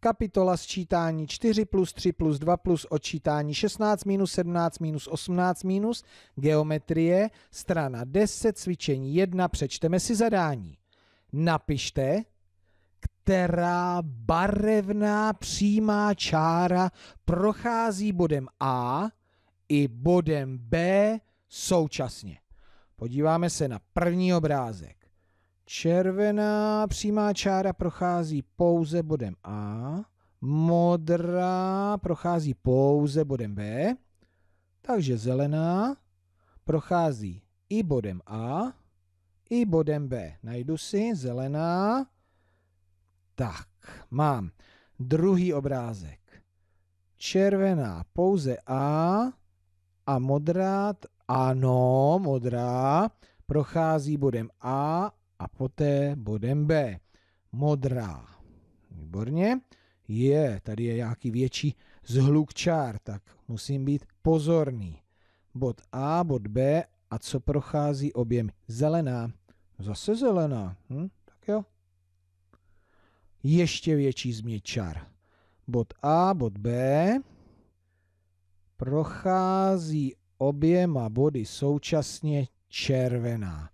kapitola sčítání 4 plus 3 plus 2 plus odčítání 16 minus 17 minus 18 minus geometrie, strana 10, cvičení 1, přečteme si zadání. Napište, která barevná přímá čára prochází bodem A i bodem B současně. Podíváme se na první obrázek. Červená přímá čára prochází pouze bodem A, modrá prochází pouze bodem B, takže zelená prochází i bodem A, i bodem B. Najdu si zelená. Tak, mám druhý obrázek. Červená pouze A a modrá, ano, modrá, prochází bodem A a poté bodem B. Modrá. Výborně. Je, tady je nějaký větší zhluk čár, tak musím být pozorný. Bod A, bod B a co prochází objem? Zelená. Zase zelená. Hm? Tak jo. Ještě větší změť čár. Bod A, bod B prochází oběma body současně červená.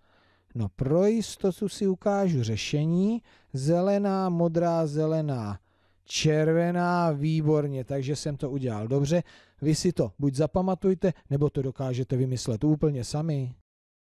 No pro jistotu si ukážu řešení. Zelená, modrá, zelená, červená, výborně, takže jsem to udělal dobře. Vy si to buď zapamatujte, nebo to dokážete vymyslet úplně sami.